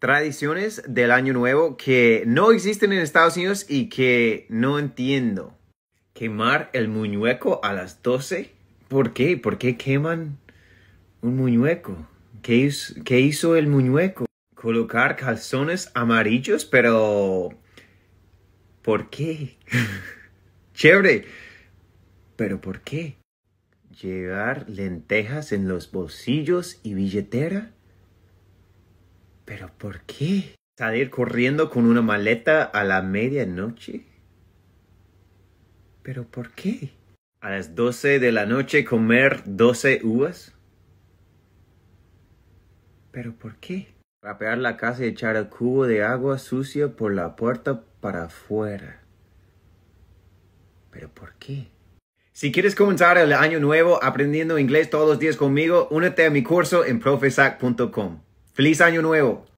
tradiciones del año nuevo que no existen en Estados Unidos y que no entiendo. Quemar el muñeco a las 12. ¿Por qué? ¿Por qué queman un muñeco? ¿Qué hizo, qué hizo el muñeco? Colocar calzones amarillos, pero... ¿Por qué? Chévere. ¿Pero por qué? ¿Llevar lentejas en los bolsillos y billetera? ¿Pero por qué? ¿Salir corriendo con una maleta a la medianoche? ¿Pero por qué? ¿A las 12 de la noche comer 12 uvas? ¿Pero por qué? Rapear la casa y echar el cubo de agua sucia por la puerta para afuera. ¿Pero por qué? Si quieres comenzar el año nuevo aprendiendo inglés todos los días conmigo, únete a mi curso en profesac.com. Feliz año nuevo.